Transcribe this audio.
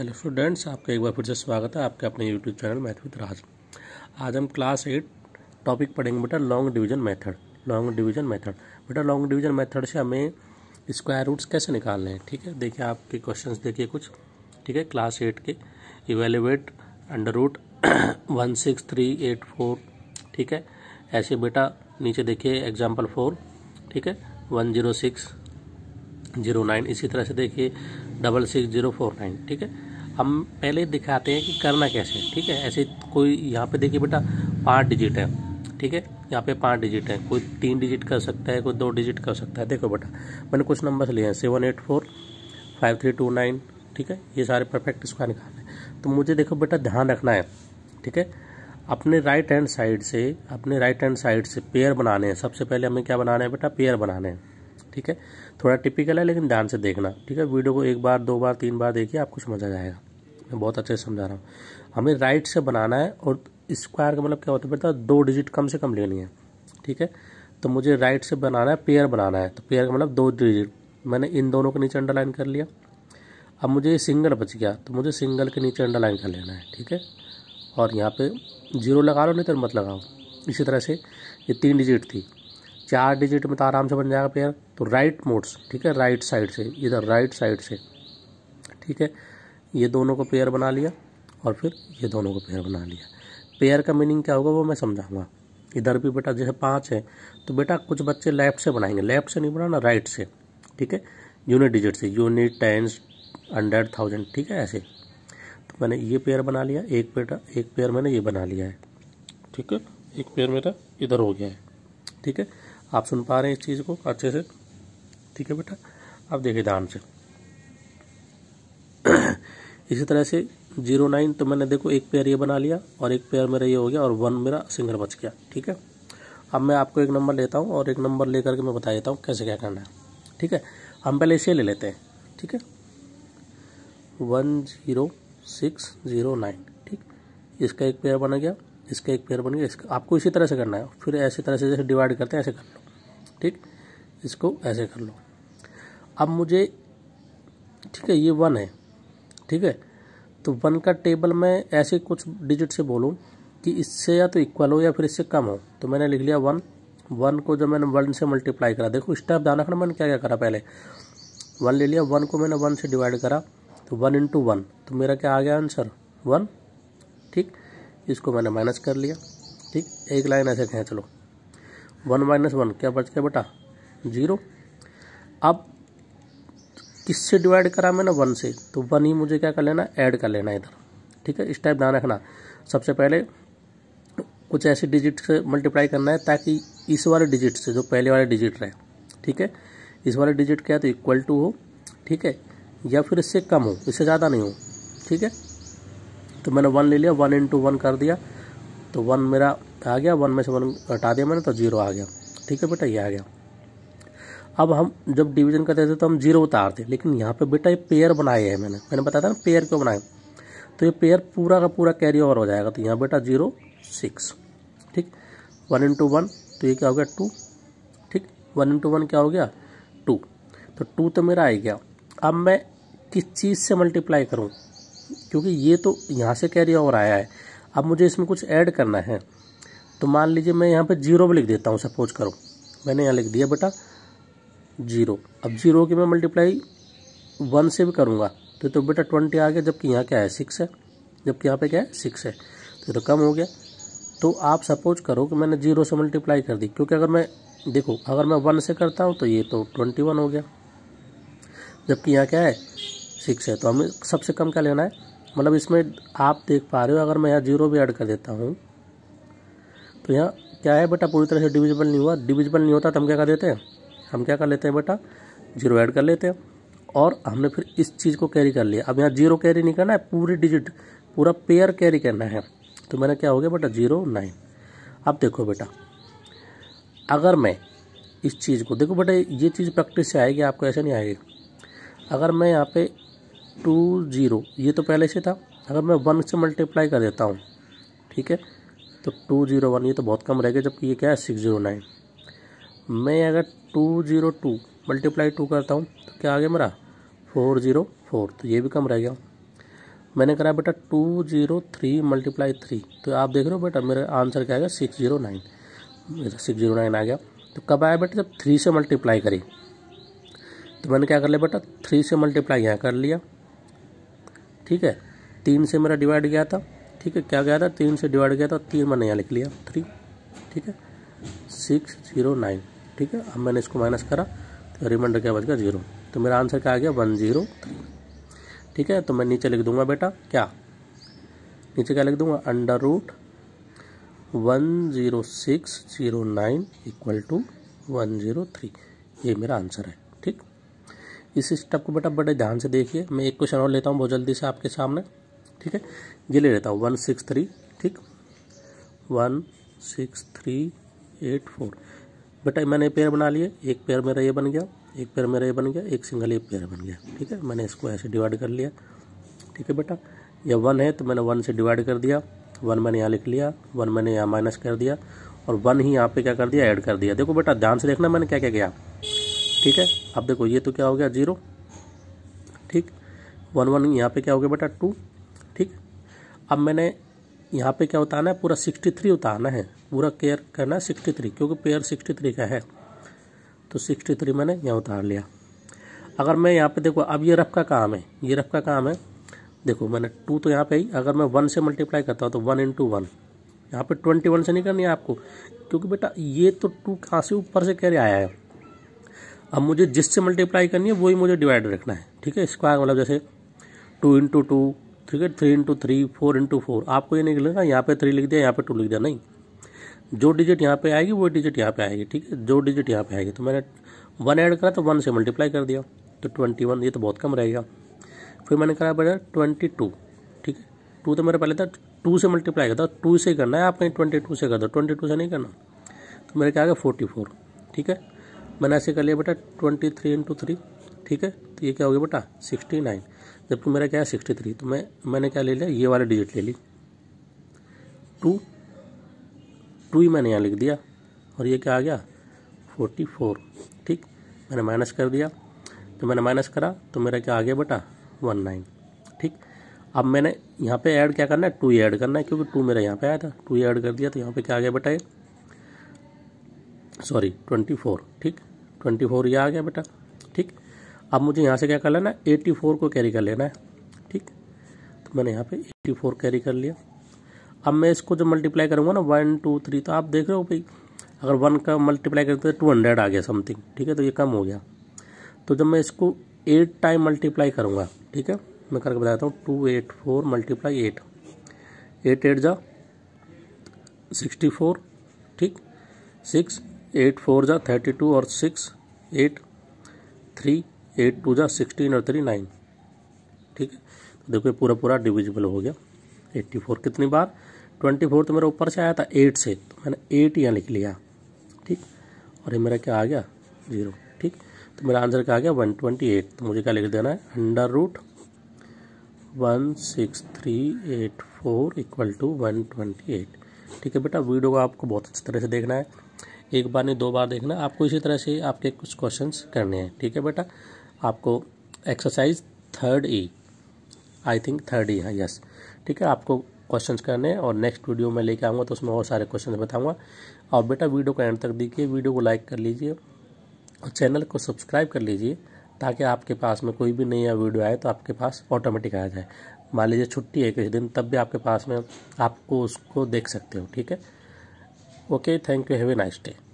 hello students आपका एक बार फिर से स्वागत है आपके अपने YouTube channel math with Raj आज हम क्लास एट टॉपिक पढ़ेंगे बेटा long division method long division method बेटा लॉन्ग डिवीजन मेथड से हमें स्क्वायर रूट्स कैसे निकालने हैं ठीक है देखिए आपके क्वेश्चंस देखिए कुछ ठीक है क्लास एट के evaluate under root one six three eight four ठीक है ऐसे बेटा नीचे देखिए एग्जाम्पल फोर ठीक है one zero six zero nine इसी तरह से देखिए double six zero four nine ठीक है हम पहले दिखाते हैं कि करना कैसे ठीक है ऐसे कोई यहाँ पे देखिए बेटा पाँच डिजिट है ठीक है यहाँ पे पाँच डिजिट है कोई तीन डिजिट कर सकता है कोई दो डिजिट कर सकता है देखो बेटा मैंने कुछ नंबर्स लिए हैं seven eight four five three two nine ठीक है ये सारे परफेक्ट स्क्वायर निकाल हैं तो मुझे देखो बेटा ध्यान रखना है ठीक है अपने राइट हैंड साइड से अपने राइट हैंड साइड से पेयर बनाने हैं सबसे पहले हमें क्या बनाना है बेटा पेयर बनाने हैं ठीक है थोड़ा टिपिकल है लेकिन ध्यान से देखना ठीक है वीडियो को एक बार दो बार तीन बार देखिए आपको समझ आ जाएगा मैं बहुत अच्छे से समझा रहा हूँ हमें राइट से बनाना है और स्क्वायर का मतलब क्या होता है बेटा दो डिजिट कम से कम लेनी है ठीक है तो मुझे राइट से बनाना है पेयर बनाना है तो पेयर का मतलब दो डिजिट मैंने इन दोनों के नीचे अंडरलाइन कर लिया अब मुझे सिंगल बच गया तो मुझे सिंगल के नीचे अंडरलाइन कर लेना है ठीक है और यहाँ पे जीरो लगा लो नहीं तो मत लगाओ इसी तरह से ये तीन डिजिट थी चार डिजिट में तो आराम से बन जाएगा पेयर तो राइट मोड्स ठीक है राइट साइड से इधर राइट साइड से ठीक है ये दोनों को पेयर बना लिया और फिर ये दोनों को पेयर बना लिया पेयर का मीनिंग क्या होगा वो मैं समझाऊंगा इधर भी बेटा जैसे पाँच है तो बेटा कुछ बच्चे लेफ्ट से बनाएंगे लेफ्ट से नहीं बनाना राइट से ठीक है यूनिट डिजिट से यूनिट टेंस हंड्रेड थाउजेंड ठीक है ऐसे तो मैंने ये पेयर बना लिया एक बेटा एक पेयर मैंने ये बना लिया है ठीक है एक पेयर मेरा इधर हो गया है ठीक है आप सुन पा रहे हैं इस चीज़ को अच्छे से ठीक है बेटा आप देखिए ध्यान से इसी तरह से जीरो नाइन तो मैंने देखो एक पेयर ये बना लिया और एक पेयर मेरा ये हो गया और वन मेरा सिंगल बच गया ठीक है अब मैं आपको एक नंबर लेता हूँ और एक नंबर लेकर के मैं बता देता हूँ कैसे क्या करना है ठीक है हम पहले इसे ले लेते हैं ठीक है one zero six zero nine ठीक इसका एक पेयर बन गया इसका एक पेयर बन गया इसका आपको इसी तरह से करना है फिर ऐसी तरह से जैसे डिवाइड करते हैं ऐसे कर लो ठीक इसको ऐसे कर लो अब मुझे ठीक है ये वन है ठीक है तो वन का टेबल मैं ऐसे कुछ डिजिट से बोलूँ कि इससे या तो इक्वल हो या फिर इससे कम हो तो मैंने लिख लिया वन वन को जब मैंने वन से मल्टीप्लाई करा देखो स्टेप ध्यान रखना मैंने क्या क्या करा पहले वन ले लिया वन को मैंने वन से डिवाइड करा तो वन इंटू वन तो मेरा क्या आ गया आंसर वन ठीक इसको मैंने माइनस कर लिया ठीक एक लाइन ऐसे कहें चलो वन माइनस वन क्या बच गया बेटा जीरो अब किससे डिवाइड करा मैंने वन से तो वन ही मुझे क्या कर लेना ऐड कर लेना इधर ठीक है इस टाइप ध्यान रखना सबसे पहले कुछ ऐसे डिजिट से मल्टीप्लाई करना है ताकि इस वाले डिजिट से जो पहले वाले डिजिट रहे ठीक है इस वाले डिजिट क्या है तो इक्वल टू हो ठीक है या फिर इससे कम हो इससे ज़्यादा नहीं हो ठीक है तो मैंने वन ले लिया वन इंटू वन कर दिया तो वन मेरा आ गया वन में से वन हटा दिया मैंने तो जीरो आ गया ठीक है बेटा ये आ गया अब हम जब डिवीजन करते थे तो हम जीरो उतारते लेकिन यहाँ पे बेटा ये पेयर बनाए हैं मैंने मैंने बताया था ना पेयर क्यों बनाए तो ये पेयर पूरा का पूरा कैरी ओवर हो जाएगा तो यहाँ बेटा जीरो सिक्स ठीक वन इंटू वन तो ये क्या हो गया टू ठीक वन इंटू वन क्या हो गया टू तो टू तो मेरा आ गया अब मैं किस चीज़ से मल्टीप्लाई करूँ क्योंकि ये तो यहाँ से कैरी ओवर आया है अब मुझे इसमें कुछ ऐड करना है तो मान लीजिए मैं यहाँ पर जीरो भी लिख देता हूँ सपोज करो मैंने यहाँ लिख दिया बेटा जीरो अब जीरो की मैं मल्टीप्लाई वन से भी करूँगा तो तो बेटा ट्वेंटी आ गया जबकि यहाँ क्या है सिक्स है जबकि यहाँ पे क्या है सिक्स है तो तो कम हो गया तो आप सपोज करो कि मैंने जीरो से मल्टीप्लाई कर दी क्योंकि अगर मैं देखो अगर मैं वन से करता हूँ तो ये तो ट्वेंटी वन हो गया जबकि यहाँ क्या है सिक्स है तो हमें सबसे कम क्या लेना है मतलब इसमें आप देख पा रहे हो अगर मैं यहाँ जीरो भी ऐड कर देता हूँ तो यहाँ क्या है बेटा पूरी तरह से डिविजिबल नहीं हुआ डिविजिबल नहीं होता तो हम क्या कर देते हैं हम क्या कर लेते हैं बेटा जीरो ऐड कर लेते हैं और हमने फिर इस चीज़ को कैरी कर लिया अब यहाँ जीरो कैरी नहीं करना है पूरी डिजिट पूरा पेयर कैरी करना है तो मेरा क्या हो गया बेटा जीरो नाइन अब देखो बेटा अगर मैं इस चीज़ को देखो बेटा ये चीज़ प्रैक्टिस से आएगी आपको ऐसा नहीं आएगी अगर मैं यहाँ पे टू ज़ीरो ये तो पहले से था अगर मैं वन से मल्टीप्लाई कर देता हूँ ठीक है तो टू ज़ीरो वन ये तो बहुत कम रहेगा जबकि ये क्या है सिक्स ज़ीरो नाइन मैं अगर two zero two multiply two करता हूँ तो क्या आ गया मेरा फोर ज़ीरो फोर तो ये भी कम रह गया मैंने करा बेटा two zero three multiply three तो आप देख रहे हो बेटा मेरा आंसर क्या आएगा सिक्स ज़ीरो नाइन मेरा सिक्स ज़ीरो नाइन आ गया तो कब आया बेटा जब थ्री से मल्टीप्लाई करी तो मैंने क्या कर लिया बेटा थ्री से मल्टीप्लाई यहाँ कर लिया ठीक है तीन से मेरा डिवाइड गया था ठीक है क्या गया था तीन से डिवाइड गया था तीन मैंने यहाँ लिख लिया थ्री ठीक है सिक्स ज़ीरो नाइन ठीक है अब मैंने इसको माइनस करा तो रिमाइंडर क्या बच गया जीरो तो मेरा आंसर क्या आ गया वन जीरो थ्री ठीक है तो मैं नीचे लिख दूंगा बेटा क्या नीचे क्या लिख दूंगा under root one zero six zero nine equal to one zero three ये मेरा आंसर है ठीक इस स्टेप को बेटा बड़े ध्यान से देखिए मैं एक क्वेश्चन और लेता हूँ बहुत जल्दी से आपके सामने ठीक है ये ले लेता हूँ वन सिक्स थ्री ठीक one six three eight four बेटा मैंने पेयर बना लिए एक पेयर मेरा ये बन गया एक पेयर मेरा ये बन गया एक सिंगल ये पेयर बन गया ठीक है मैंने इसको ऐसे डिवाइड कर लिया ठीक है बेटा यह वन है तो मैंने वन से डिवाइड कर दिया वन मैंने यहाँ लिख लिया वन मैंने यहाँ माइनस कर दिया और वन ही यहाँ पे क्या कर दिया ऐड कर दिया देखो बेटा ध्यान से देखना मैंने क्या क्या किया ठीक है अब देखो ये तो क्या हो गया जीरो ठीक वन वन यहाँ पे क्या हो गया बेटा टू ठीक अब मैंने यहाँ पे क्या उतारना है पूरा सिक्सटी थ्री उतारना है पूरा केयर करना है सिक्सटी थ्री क्योंकि पेयर सिक्सटी थ्री का है तो सिक्सटी थ्री मैंने यहाँ उतार लिया अगर मैं यहाँ पे देखो अब ये रफ का काम है ये रफ का काम है देखो मैंने टू तो यहाँ पे ही अगर मैं वन से मल्टीप्लाई करता हूँ तो वन इंटू वन यहाँ पर ट्वेंटी वन से नहीं करनी है आपको क्योंकि बेटा ये तो टू कहाँ से ऊपर से कैरे आया है अब मुझे जिससे मल्टीप्लाई करनी है वही मुझे डिवाइड रखना है ठीक है स्क्वायर मतलब जैसे टू इंटू टू ठीक है three into three four into four आपको ये नहीं लगेगा यहाँ पे थ्री लिख दिया यहाँ पे टू लिख दिया नहीं जो डिजिट यहाँ पे आएगी वो डिजिट यहाँ पे आएगी ठीक है जो डिजिट यहाँ पे आएगी तो मैंने वन ऐड करा तो वन से मल्टीप्लाई कर दिया तो ट्वेंटी वन ये तो बहुत कम रहेगा फिर मैंने करा बेटा ट्वेंटी टू ठीक है टू तो मेरा पहले था टू से मल्टीप्लाई करता टू से करना है आपने ट्वेंटी टू से कर दो ट्वेंटी टू से नहीं करना तो मेरे क्या आ गया फोर्टी फोर ठीक है मैंने ऐसे कर लिया बेटा ट्वेंटी थ्री इंटू थ्री ठीक है तो ये क्या हो गया बेटा सिक्सटी नाइन जबकि मेरा क्या है सिक्सटी थ्री तो मैं मैंने क्या ले लिया ये वाला डिजिट ले ली टू टू ही मैंने यहाँ लिख दिया और ये क्या आ गया फोर्टी फोर ठीक मैंने माइनस कर दिया तो मैंने माइनस करा तो मेरा क्या आ गया बेटा वन नाइन ठीक अब मैंने यहाँ पे ऐड क्या करना है टू ऐड करना है क्योंकि टू मेरा यहाँ पे आया था टू ऐड कर दिया तो यहाँ पे क्या आ गया बेटा ये सॉरी ट्वेंटी फोर ठीक ट्वेंटी फोर ये आ गया बेटा ठीक अब मुझे यहाँ से क्या कर लेना है एट्टी फोर को कैरी कर लेना है ठीक तो मैंने यहाँ पे एट्टी फोर कैरी कर लिया अब मैं इसको जब मल्टीप्लाई करूँगा ना वन टू थ्री तो आप देख रहे हो भाई अगर वन का मल्टीप्लाई करते तो टू हंड्रेड आ गया समथिंग ठीक है तो ये कम हो गया तो जब मैं इसको एट टाइम मल्टीप्लाई करूँगा ठीक है मैं करके बताता हूँ two eight four multiply eight eight eight जा सिक्सटी फोर ठीक सिक्स एट फोर जा थर्टी टू और six eight three eight two जा सिक्सटीन और थ्री नाइन ठीक है तो देखो ये पूरा पूरा डिविजिबल हो गया एट्टी फोर कितनी बार ट्वेंटी फोर तो मेरा ऊपर से आया था एट से तो मैंने एट यहाँ लिख लिया ठीक और ये मेरा क्या आ गया जीरो ठीक तो मेरा आंसर क्या आ गया वन ट्वेंटी एट तो मुझे क्या लिख देना है under root one six three eight four equal to one twenty eight ठीक है बेटा वीडियो को आपको बहुत अच्छी तरह से देखना है एक बार नहीं दो बार देखना आपको इसी तरह से आपके कुछ क्वेश्चंस करने हैं ठीक है बेटा आपको exercise third E I think third E है यस ठीक है आपको क्वेश्चन करने और नेक्स्ट वीडियो में लेके आऊँगा तो उसमें और सारे क्वेश्चन बताऊँगा और बेटा वीडियो को एंड तक देखिए वीडियो को लाइक कर लीजिए और चैनल को सब्सक्राइब कर लीजिए ताकि आपके पास में कोई भी नया वीडियो आए तो आपके पास ऑटोमेटिक आ जाए मान लीजिए छुट्टी है किसी दिन तब भी आपके पास में आपको उसको देख सकते हो ठीक है okay thank you have a nice day